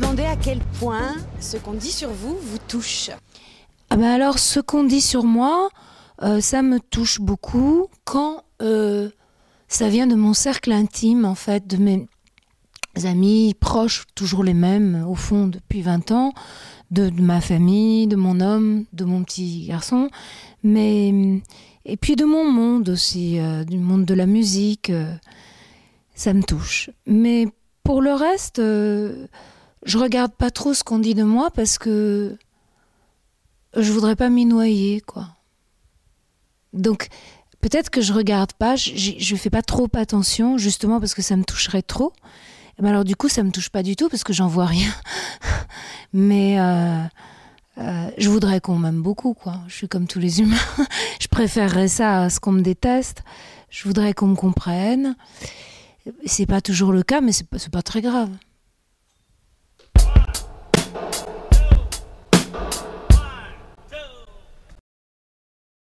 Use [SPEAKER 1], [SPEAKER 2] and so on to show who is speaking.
[SPEAKER 1] demander à quel point ce qu'on dit sur vous vous touche.
[SPEAKER 2] Ah ben alors, ce qu'on dit sur moi, euh, ça me touche beaucoup quand euh, ça vient de mon cercle intime, en fait, de mes amis proches, toujours les mêmes, au fond, depuis 20 ans, de, ma famille, de mon homme, de mon petit garçon, mais et puis de mon monde aussi, euh, du monde de la musique, ça me touche. Mais pour le reste je regarde pas trop ce qu'on dit de moi parce que je voudrais pas m'y noyer, quoi. Donc, peut-être que je regarde pas, je, ne fais pas trop attention, justement parce que ça me toucherait trop. Mais alors, du coup, ça me touche pas du tout parce que j'en vois rien. Mais euh, euh, je voudrais qu'on m'aime beaucoup, quoi. Je suis comme tous les humains. je préférerais ça à ce qu'on me déteste. Je voudrais qu'on me comprenne. C'est pas toujours le cas, mais c'est pas très grave.